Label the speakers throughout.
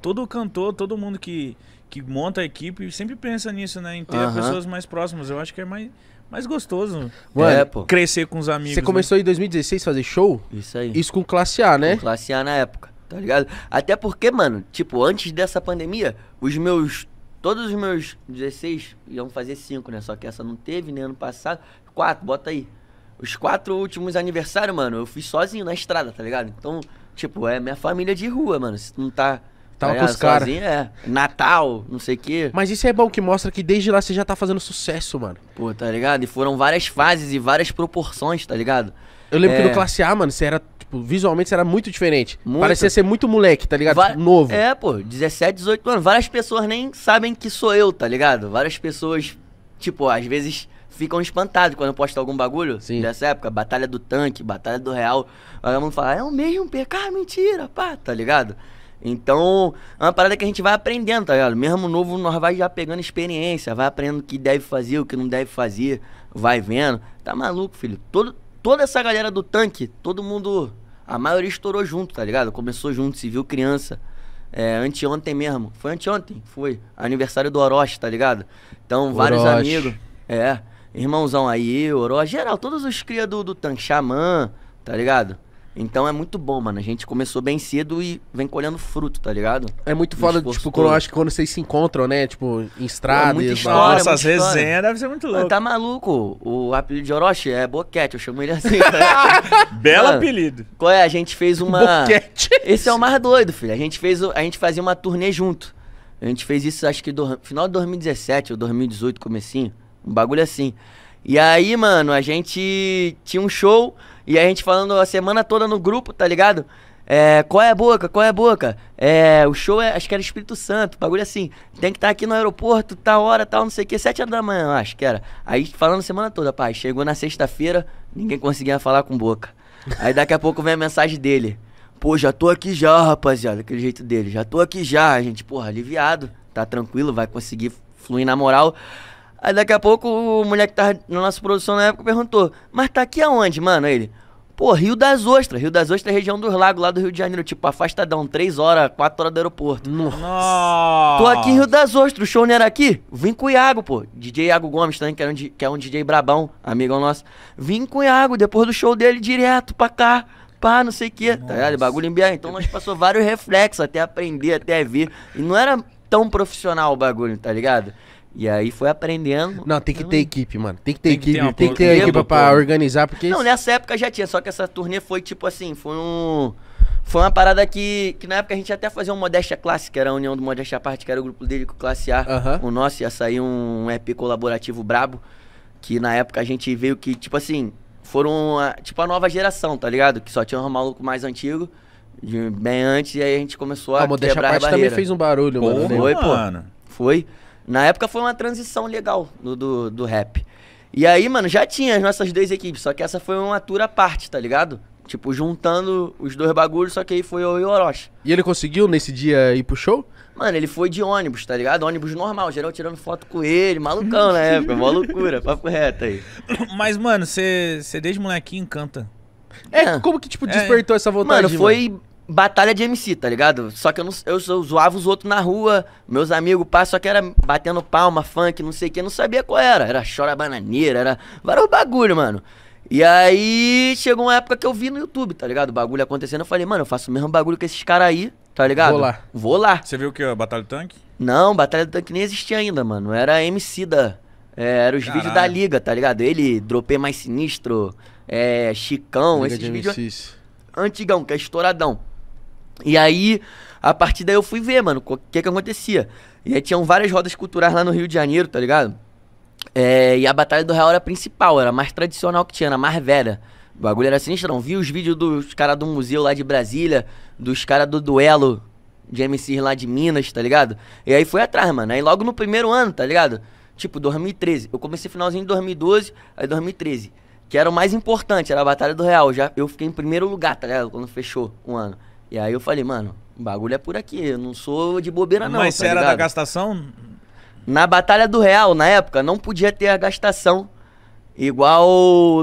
Speaker 1: Todo cantor, todo mundo que, que monta a equipe sempre pensa nisso, né? Em ter pessoas mais próximas. Eu acho que é mais, mais gostoso Mano, É, é pô. crescer com os amigos. Você né? começou em 2016 a
Speaker 2: fazer show? Isso aí. Isso com classe A, né? Classe A na época, tá ligado? Até porque, mano, tipo, antes dessa pandemia, os meus. Todos os meus 16 iam fazer 5, né? Só que essa não teve, nem né? Ano passado. 4, bota aí. Os quatro últimos aniversários, mano, eu fiz sozinho na estrada, tá ligado? Então, tipo, é minha família de rua, mano. Se não tá Tava é, com os caras. É. Natal, não sei o quê. Mas isso é bom que mostra que desde lá você já tá fazendo sucesso, mano. Pô, tá ligado? E foram várias fases e várias proporções, tá ligado? Eu lembro é... que no é. Classe A, mano, você era, tipo, visualmente você era muito diferente. Muito. Parecia ser muito moleque, tá ligado? Va tipo, novo. É, pô, 17, 18 anos. Várias pessoas nem sabem que sou eu, tá ligado? Várias pessoas, tipo, às vezes ficam espantados quando eu posto algum bagulho Sim. dessa época. Batalha do tanque, batalha do real. Aí todo falar: fala, é o mesmo PK, mentira, pá, tá ligado? Então, é uma parada que a gente vai aprendendo, tá ligado? Mesmo novo, nós vai já pegando experiência, vai aprendendo o que deve fazer, o que não deve fazer, vai vendo. Tá maluco, filho? Todo, toda essa galera do tanque, todo mundo, a maioria estourou junto, tá ligado? Começou junto, se viu criança. É, anteontem mesmo. Foi anteontem? Foi. Aniversário do Orochi, tá ligado? Então, Orochi. vários amigos. É. Irmãozão aí, Orochi, geral, todos os cria do, do tanque, Xamã, tá ligado? Então é muito bom, mano. A gente começou bem cedo e vem colhendo fruto, tá ligado? É muito foda, tipo, quando, eu acho
Speaker 1: que quando vocês se encontram, né? Tipo, em é estrada. É história, Nossa, é as resenhas devem ser muito louco.
Speaker 2: tá maluco? O apelido de Orochi é Boquete, eu chamo ele assim. Belo apelido. Qual é? A gente fez uma... Boquete. Esse é o mais doido, filho. A gente, fez, a gente fazia uma turnê junto. A gente fez isso, acho que do... final de 2017 ou 2018, comecinho. Um bagulho assim. E aí, mano, a gente tinha um show e a gente falando a semana toda no grupo, tá ligado? É, qual é a boca? Qual é a boca? É, o show é, acho que era Espírito Santo, bagulho assim. Tem que estar tá aqui no aeroporto, tá hora, tal, não sei o que, sete horas da manhã, acho que era. Aí falando semana toda, pai. Chegou na sexta-feira, ninguém conseguia falar com boca. Aí daqui a pouco vem a mensagem dele. Pô, já tô aqui já, rapaziada. Aquele jeito dele, já tô aqui já, gente. Porra, aliviado, tá tranquilo, vai conseguir fluir na moral. Aí daqui a pouco o moleque que tava na nossa produção na época perguntou, mas tá aqui aonde, mano? ele, pô, Rio das Ostras. Rio das Ostras é região dos lagos lá do Rio de Janeiro, tipo, afastadão, três horas, quatro horas do aeroporto. Nossa. Tô aqui em Rio das Ostras, o show não era aqui? Vim com o Iago, pô. DJ Iago Gomes também, que, era um, que é um DJ brabão, amigo nosso. Vim com o Iago, depois do show dele, direto pra cá pá, não sei o quê, tá ligado? Bagulho em BR. Então nós passou vários reflexos até aprender, até ver. E não era tão profissional o bagulho, tá ligado? E aí foi aprendendo. Não, tem que ter equipe, mano. Tem que ter tem equipe, que tem que ter equipe pra organizar, porque. Não, nessa época já tinha, só que essa turnê foi tipo assim, foi um. Foi uma parada que, que na época a gente até fazia um Modéstia que era a união do Modéstia Parte, que era o grupo dele com Classe A, o nosso, ia sair um EP colaborativo brabo, que na época a gente veio que, tipo assim, foram tipo a nova geração, tá ligado? Que só tinha um maluco mais antigo, de, bem antes, e aí a gente começou a. A Modéstia Parte também fez um barulho, pô, mano. Né? Foi, pô. Mano. Foi. Na época foi uma transição legal do, do, do rap. E aí, mano, já tinha as nossas duas equipes, só que essa foi uma tour à parte, tá ligado? Tipo, juntando os dois bagulhos, só que aí foi eu e o Orochi. E ele conseguiu nesse dia ir pro show? Mano, ele foi de ônibus, tá ligado? Ônibus normal, geral tirando foto com ele, malucão na época, mó loucura, papo reto aí.
Speaker 1: Mas, mano, você desde molequinho canta. É, é, como que, tipo, é. despertou é. essa vontade? Mano, foi
Speaker 2: mano? batalha de MC, tá ligado? Só que eu, não, eu, eu zoava os outros na rua, meus amigos, pá, só que era batendo palma, funk, não sei o que, não sabia qual era. Era chora bananeira, era vários bagulho, mano. E aí chegou uma época que eu vi no YouTube, tá ligado? O bagulho acontecendo, eu falei, mano, eu faço o mesmo bagulho que esses caras aí, tá ligado? Vou lá. Vou lá. Você viu o que? A Batalha do Tanque? Não, Batalha do Tanque nem existia ainda, mano. Era MC da. É, era os Caralho. vídeos da Liga, tá ligado? Ele, Dropei Mais Sinistro, é, Chicão, Liga esses vídeos. Antigão, que é estouradão. E aí, a partir daí eu fui ver, mano, o que que acontecia. E aí tinham várias rodas culturais lá no Rio de Janeiro, tá ligado? É, e a Batalha do Real era a principal, era a mais tradicional que tinha, era a mais velha. O bagulho era sinistro, não. Vi os vídeos dos caras do museu lá de Brasília, dos caras do duelo de MCs lá de Minas, tá ligado? E aí foi atrás, mano. Aí logo no primeiro ano, tá ligado? Tipo, 2013. Eu comecei finalzinho de 2012, aí 2013. Que era o mais importante, era a Batalha do Real. Já, eu fiquei em primeiro lugar, tá ligado? Quando fechou um ano. E aí eu falei, mano, o bagulho é por aqui, eu não sou de bobeira não, Mas tá você era ligado? da gastação? Na Batalha do Real, na época, não podia ter a gastação igual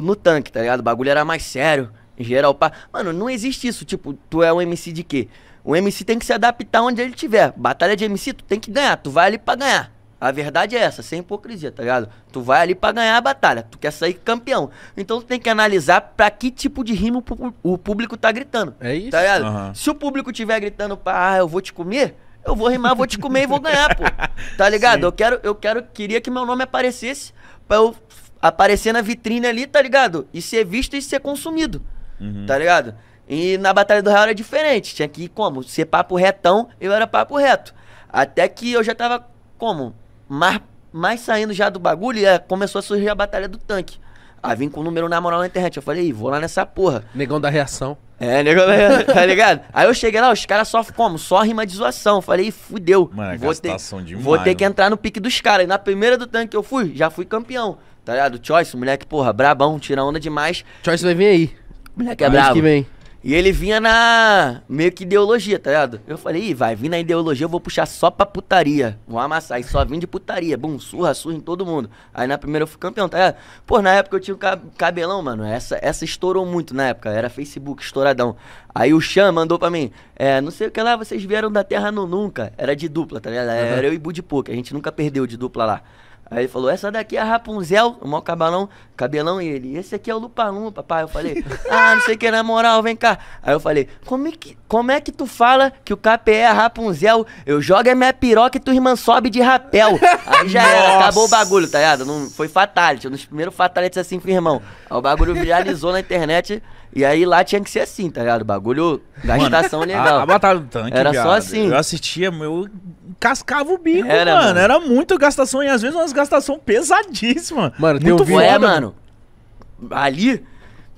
Speaker 2: no tanque, tá ligado? O bagulho era mais sério, em geral. Pá. Mano, não existe isso, tipo, tu é um MC de quê? O MC tem que se adaptar onde ele tiver. Batalha de MC, tu tem que ganhar, tu vai ali pra ganhar. A verdade é essa, sem hipocrisia, tá ligado? Tu vai ali para ganhar a batalha, tu quer sair campeão. Então tu tem que analisar para que tipo de rima o público tá gritando. É isso. Tá ligado? Uhum. Se o público tiver gritando para ah, eu vou te comer, eu vou rimar, vou te comer e vou ganhar, pô. Tá ligado? Sim. Eu quero, eu quero, queria que meu nome aparecesse para eu aparecer na vitrine ali, tá ligado? E ser visto e ser consumido. Uhum. Tá ligado? E na Batalha do Real era diferente. Tinha que ir como? Ser papo retão, eu era papo reto. Até que eu já tava como? Mas, mas saindo já do bagulho, é, começou a surgir a batalha do tanque. Aí vim com o número na moral na internet. Eu falei, vou lá nessa porra. Negão da reação. É, negão da reação, tá ligado? Aí eu cheguei lá, os caras só como? Só rima de zoação. Eu falei, fudeu. Mano, é vou, ter, demais, vou ter que entrar no pique dos caras. E na primeira do tanque que eu fui, já fui campeão. Tá ligado? Choice, moleque, porra, brabão, tira onda demais. Choice vai vir aí. Moleque é brabo. que vem. E ele vinha na. meio que ideologia, tá ligado? Eu falei, vai vir na ideologia, eu vou puxar só pra putaria. Vou amassar. E só vim de putaria. Bum, surra, surra em todo mundo. Aí na primeira eu fui campeão, tá ligado? Pô, na época eu tinha cabelão, mano. Essa, essa estourou muito na época. Era Facebook, estouradão. Aí o Xan mandou pra mim, é, não sei o que lá, vocês vieram da Terra no Nunca. Era de dupla, tá ligado? Era uhum. eu e Budipu, que a gente nunca perdeu de dupla lá. Aí ele falou, essa daqui é a Rapunzel, o maior cabalão, cabelão, e ele, esse aqui é o Lupalum, papai. Eu falei, ah, não sei o que, na moral, vem cá. Aí eu falei, como é que, como é que tu fala que o KPE é a Rapunzel? Eu jogo a é minha piroca e tua irmã sobe de rapel. Aí já era, acabou o bagulho, tá ligado? Não, foi fatality, um dos primeiros fatalities assim com o irmão. Aí o bagulho viralizou na internet, e aí lá tinha que ser assim, tá ligado? Bagulho, gastação legal. A, a, batalha do tanque, Era viado. só assim. Eu assistia, eu cascava o bico, era, mano. mano. Era muito gastação e às vezes umas desgastação pesadíssima.
Speaker 1: Mano, muito um foda, é, mano.
Speaker 2: Ali,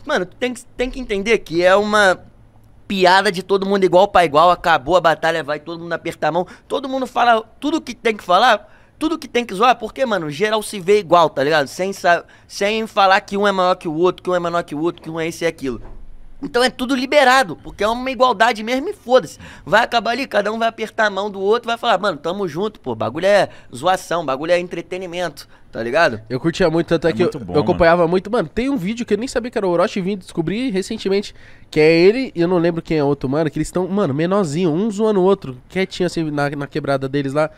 Speaker 2: mano, tu tem que, tem que entender que é uma piada de todo mundo igual pra igual. Acabou a batalha, vai todo mundo apertar a mão. Todo mundo fala tudo que tem que falar tudo que tem que zoar, porque, mano, geral se vê igual, tá ligado? Sem, sem falar que um é maior que o outro, que um é menor que o outro, que um é esse e aquilo. Então é tudo liberado, porque é uma igualdade mesmo e foda-se. Vai acabar ali, cada um vai apertar a mão do outro, vai falar, mano, tamo junto, pô, bagulho é zoação, bagulho é entretenimento. Tá ligado? Eu
Speaker 1: curtia muito, tanto é, é que eu, bom, eu acompanhava mano. muito. Mano, tem um vídeo que eu nem sabia que era o Orochi e vim descobrir recentemente. Que é ele, e eu não lembro quem é outro, mano. Que eles estão, mano, menorzinho, um zoando o outro, quietinho assim na, na quebrada deles lá.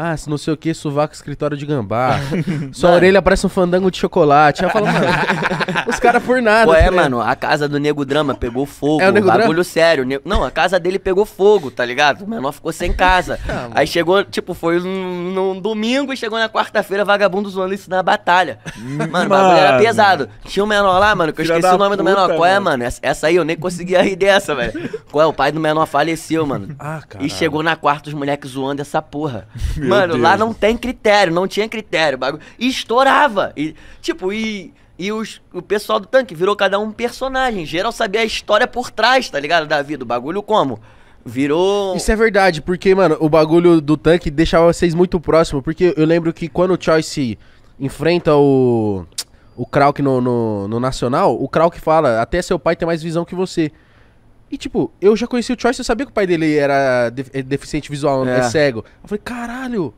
Speaker 1: Ah, se não sei o que, sovaco escritório de gambá. Sua mano. orelha parece um fandango de chocolate. eu falo, mano,
Speaker 2: os caras por nada. Pô, é, tá mano, a casa do Nego Drama pegou fogo. É o Nego bagulho Drama? sério. Ne... Não, a casa dele pegou fogo, tá ligado? O menor ficou sem casa. Ah, Aí chegou, tipo, foi num, num domingo e chegou na quarta-feira, vagabundo mundo zoando isso na batalha. Hum, mano, o bagulho era pesado. Tinha um menor lá, mano, que eu Filha esqueci o nome puta, do menor. Qual é, mano? Essa, essa, aí eu nem conseguia rir dessa, velho. Qual é? O pai do menor faleceu, mano. Ah, cara. E chegou na quarta os moleques zoando essa porra. Meu mano, Deus. lá não tem critério, não tinha critério. Bagulho. E estourava. E, tipo, e. E os, o pessoal do tanque virou cada um personagem. Geral sabia a história por trás, tá ligado? Da vida, do bagulho como? Virou.
Speaker 1: Isso é verdade, porque, mano, o bagulho do tanque deixava vocês muito próximo. Porque eu lembro que quando o Choice enfrenta o. O Krauk no, no, no Nacional, o Krauk fala, até seu pai tem mais visão que você. E, tipo, eu já conheci o Choice, eu sabia que o pai dele era de é, deficiente visual, é. é cego. Eu falei, caralho,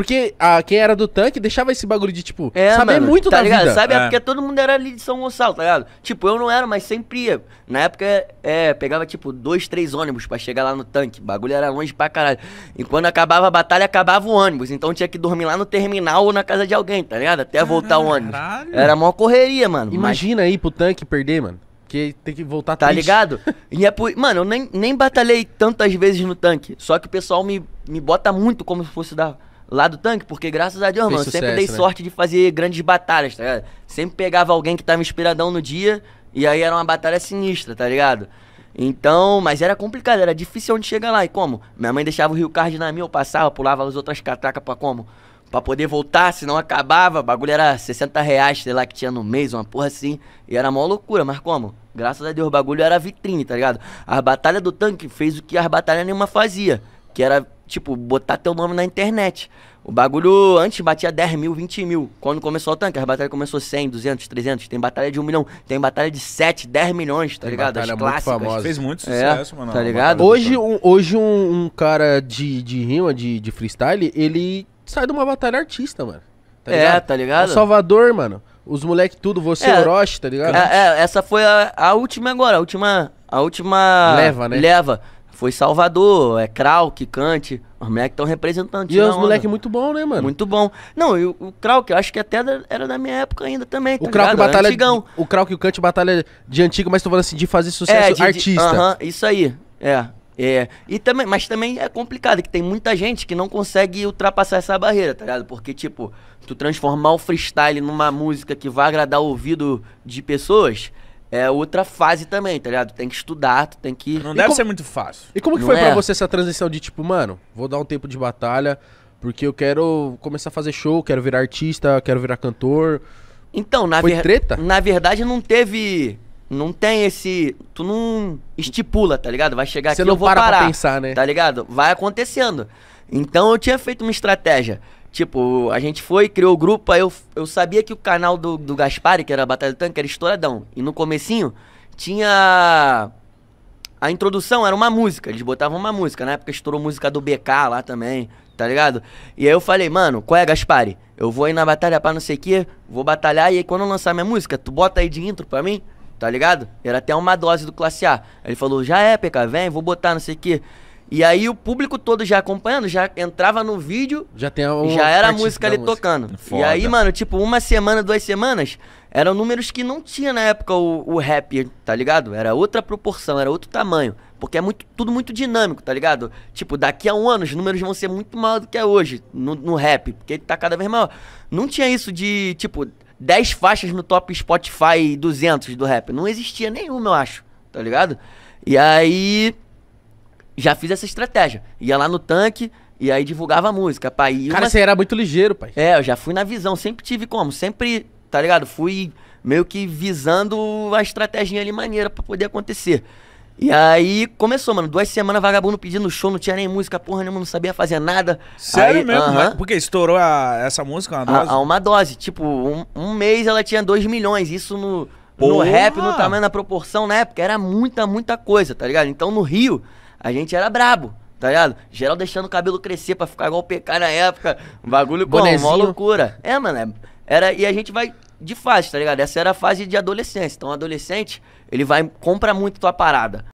Speaker 1: porque a, quem era do tanque deixava esse bagulho de, tipo, é, saber mano, muito tá da ligado? vida. Sabe, é. é. porque
Speaker 2: todo mundo era ali de São Gonçalo, tá ligado? Tipo, eu não era, mas sempre ia. Na época, é, pegava, tipo, dois, três ônibus para chegar lá no tanque. O bagulho era longe pra caralho. E quando acabava a batalha, acabava o ônibus. Então tinha que dormir lá no terminal ou na casa de alguém, tá ligado? Até caralho, voltar o ônibus. Caralho. Era uma correria, mano. Imagina mas... ir pro tanque perder, mano. Porque tem que voltar Tá triste. ligado? E é por... Mano, eu nem, nem batalhei tantas vezes no tanque. Só que o pessoal me, me bota muito como se fosse da lá do tanque, porque graças a Deus, Fez mano, sucesso, sempre dei né? sorte de fazer grandes batalhas, tá ligado? Sempre pegava alguém que tava inspiradão no dia, e aí era uma batalha sinistra, tá ligado? Então, mas era complicado, era difícil onde chegar lá. E como? Minha mãe deixava o Rio Card na minha, eu passava, pulava as outras catracas pra como? Pra poder voltar, senão acabava. O bagulho era 60 reais, sei lá, que tinha no mês, uma porra assim. E era mó loucura, mas como? Graças a Deus, o bagulho era vitrine, tá ligado? a batalha do tanque fez o que as batalhas nenhuma fazia. Que era, tipo, botar teu nome na internet. O bagulho antes batia 10 mil, 20 mil. Quando começou o tanque, as batalhas começou 100, 200, 300. Tem batalha de 1 milhão, tem batalha de 7, 10 milhões, tá tem ligado? As clássicas. Famosa. Fez muito é, sucesso, é, mano. Tá ligado? Hoje,
Speaker 1: um, hoje um, um, cara de, de rima, de, de freestyle, ele sai de uma batalha artista, mano. Tá É, tá ligado? É o Salvador, mano. Os moleque tudo, você, é, Orochi, tá ligado?
Speaker 2: É, é, essa foi a, a última agora, a última. A última. Leva, né? Leva. Foi Salvador, é Krauk, Kant. Os moleques estão representando. E é os moleques muito bom, né, mano? Muito bom. Não, e o, o Krauk, eu acho que até da, era da minha época ainda também. Tá o Krauk batalha. Antigão.
Speaker 1: O Krauk e o Kant batalha de antigo, mas tô falando assim, de fazer sucesso é, de, artista. Aham,
Speaker 2: uh -huh, isso aí. É. É, e também, mas também é complicado, que tem muita gente que não consegue ultrapassar essa barreira, tá ligado? Porque, tipo, tu transformar o freestyle numa música que vai agradar o ouvido de pessoas, é outra fase também, tá ligado? Tem que estudar, tu tem que. Não e deve como... ser muito fácil. E como que Não foi é? pra você
Speaker 1: essa transição de tipo, mano, vou dar um tempo de batalha, porque eu quero começar a fazer show, quero virar artista, quero virar cantor.
Speaker 2: Então, na foi ver... treta? Na verdade, não teve. Não tem esse. Tu não estipula, tá ligado? Vai chegar Você aqui não eu vou para parar. Pra pensar, né? Tá ligado? Vai acontecendo. Então eu tinha feito uma estratégia. Tipo, a gente foi, criou o grupo, aí eu, eu sabia que o canal do, do Gaspari, que era a Batalha do Tanque, era estouradão. E no comecinho tinha. A introdução era uma música, eles botavam uma música. Na época estourou música do BK lá também, tá ligado? E aí eu falei, mano, qual é, Gaspari? Eu vou aí na batalha pra não sei o quê, vou batalhar e aí quando eu lançar minha música, tu bota aí de intro pra mim, tá ligado? Era até uma dose do Classe A. Aí ele falou, já é, PK, vem, vou botar não sei o quê. E aí o público todo já acompanhando, já entrava no vídeo, já, tem a, já era a música ali música. tocando. Foda. E aí, mano, tipo, uma semana, duas semanas, eram números que não tinha na época o, o rap, tá ligado? Era outra proporção, era outro tamanho. Porque é muito, tudo muito dinâmico, tá ligado? Tipo, daqui a um ano os números vão ser muito maiores do que é hoje no, no rap, porque ele tá cada vez maior. Não tinha isso de, tipo, 10 faixas no top Spotify 200 do rap. Não existia nenhuma, eu acho, tá ligado? E aí já fiz essa estratégia. Ia lá no tanque e aí divulgava a música, pai. Cara, uma... você era muito ligeiro, pai. É, eu já fui na visão, sempre tive como, sempre, tá ligado? Fui meio que visando a estratégia ali maneira para poder acontecer. E aí começou, mano. Duas semanas vagabundo pedindo show, não tinha nem música, porra nenhuma, não sabia fazer nada. Sério aí, mesmo? Uh -huh. Né? Porque estourou a, essa música, uma ah, dose? A, ah, a uma dose. Tipo, um, um, mês ela tinha 2 milhões. Isso no, no rap, no tamanho, na proporção, na né? época, era muita, muita coisa, tá ligado? Então no Rio, a gente era brabo. Tá ligado? Geral deixando o cabelo crescer pra ficar igual o PK na época. Um bagulho com uma loucura. É, mano. É, era, e a gente vai de fase, tá ligado? Essa era a fase de adolescência. Então, adolescente, ele vai compra muito tua parada.